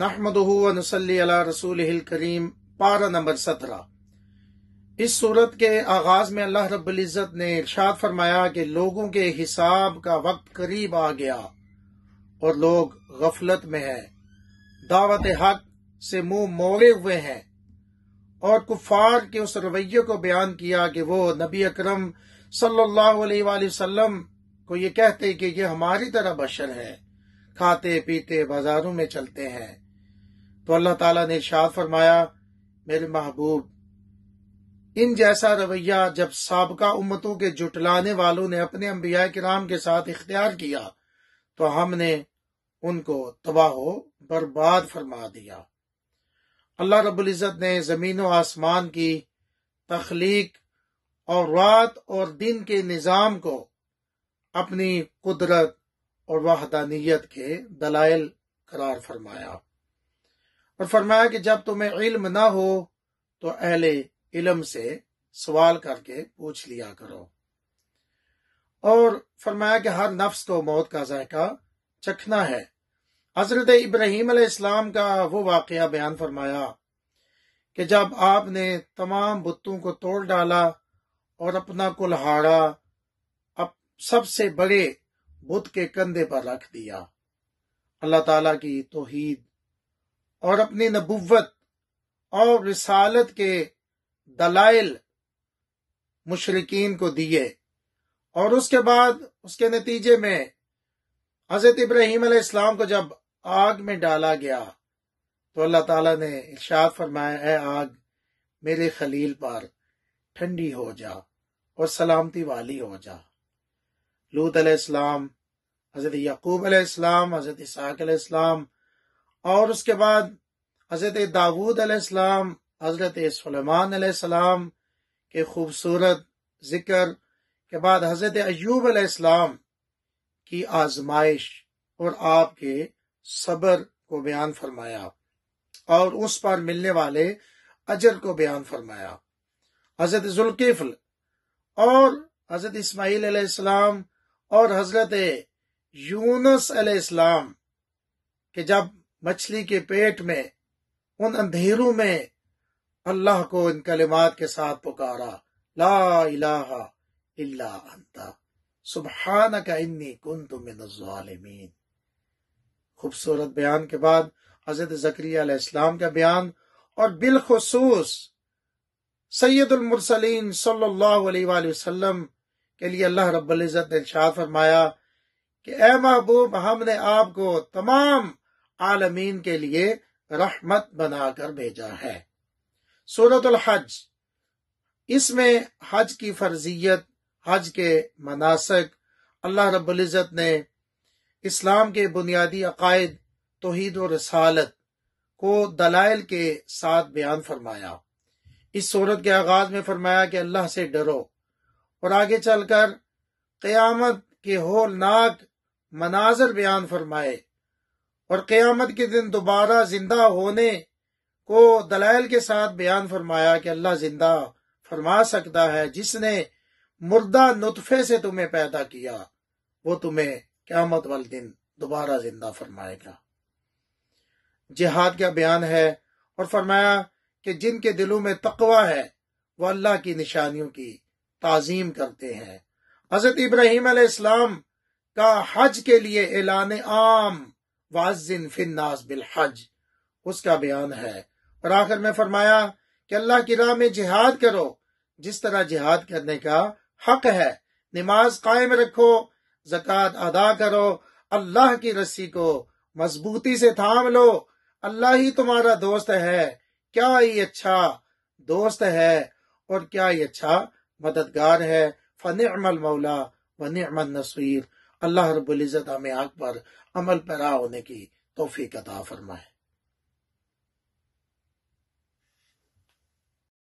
नहमदली अला रसूल करीम पारा नंबर सत्रह इस सूरत के आगाज में अल्लाह रबुल्जत ने इर्शाद फरमाया कि लोगों के हिसाब का वक्त करीब आ गया और लोग गफलत में हैं दावत हक से मुंह मोड़े हुए हैं और कुफार के उस रवैये को बयान किया कि वो नबी अकरम सल्लाम को ये कहते कि ये हमारी तरह बशर है खाते पीते बाजारों में चलते हैं तो अल्लाह ताला ने इर्शाद फरमाया मेरे महबूब इन जैसा रवैया जब सबका उम्मतों के जुटलाने वालों ने अपने अम्बिया कराम के साथ इख्तियार किया तो हमने उनको तबाह बर्बाद फरमा दिया अल्लाह रबुल्जत ने जमीन व आसमान की तख्लीक और रात और दिन के निज़ाम को अपनी कुदरत और वाहदानियत के दलाइल करार फरमाया और फरमाया कि जब तुम्हें इल्म ना हो तो अहले इलम से सवाल करके पूछ लिया करो और फरमाया कि हर नफ्स को मौत का जायका चखना है हजरत इब्राहिम इस्लाम का वो वाक़ बयान फरमाया कि जब आपने तमाम बुतों को तोड़ डाला और अपना कुल्हाड़ा अब सबसे बड़े बुत के कंधे पर रख दिया अल्लाह ताला की तोहीद और अपनी नबुवत और रिसालत के दलाइल मुशरकिन को दिए और उसके बाद उसके नतीजे में हजरत इब्राहिम इस्लाम को जब आग में डाला गया तो अल्लाह ताला ने इर्शाद फरमाया है आग मेरे खलील पर ठंडी हो जा और सलामती वाली हो जा लूत अलैहिस्सलाम हजरत याकूब अलैहिस्सलाम हजरत इसहाक अलैहिस्सलाम और उसके बाद हजरत दाऊद अलैहिस्सलाम हजरत सलेमान अलैहिस्सलाम के खूबसूरत जिक्र के बाद हजरत अयूब अलैहिस्सलाम की आजमाइश और आपके सबर को बयान फरमाया और उस पर मिलने वाले अजर को बयान फरमाया हजरत जुल्किफल और हजरत इस्माइल अलैहिस्सलाम और हजरत यूनस अलैहिस्सलाम के जब मछली के पेट में उन अंधेरों में अल्लाह को इन कलिमात के साथ पुकारा ला इलाहा इल्ला अंता सुबहान का इन्नी कुन तुम्हें खूबसूरत बयान के बाद हजरत जकरियालाम का बयान और बिलखसूस सैदुलमरसलिन सल्लल्लाहु अलैहि वसल्लम के लिए अल्लाह रब्बुल इज़्ज़त ने इरशाद फरमाया कि ए महबूब हमने आपको तमाम आलमीन के लिए रहमत बनाकर भेजा है सूरत हज इसमें हज की फर्जियत हज के मनासक अल्लाह रबुल्जत ने इस्लाम के बुनियादी अकायद तोहद और रसालत को दलाइल के साथ बयान फरमाया इस सूरत के आगाज में फरमाया कि अल्लाह से डरो और आगे चलकर क़यामत के होलनाक मनाजर बयान फरमाए और क्यामत के दिन दोबारा जिंदा होने को दलाइल के साथ बयान फरमाया कि अल्लाह जिंदा फरमा सकता है जिसने मुर्दा नुतफे से तुम्हें पैदा किया वो तुम्हें क्यामत वाले दिन दोबारा जिंदा फरमाएगा जिहाद का बयान है और फरमाया कि जिनके दिलों में तकवा है वो अल्लाह की निशानियों की ताजीम करते हैं हजरत इब्राहिम इस्लाम का हज के लिए ऐलान आम वाजिन फिन्नास बिल हज उसका बयान है और आखिर में फरमाया कि अल्लाह की राह में जिहाद करो जिस तरह जिहाद करने का हक है नमाज कायम रखो जक़ात अदा करो अल्लाह की रस्सी को मजबूती से थाम लो अल्लाह ही तुम्हारा दोस्त है क्या ही अच्छा दोस्त है और क्या ही अच्छा मददगार है फन मौला अमल नसीर अल्लाह रबुल्ज़त हमें आग पर अमल पैरा होने की तोफ़ी अता फरमाए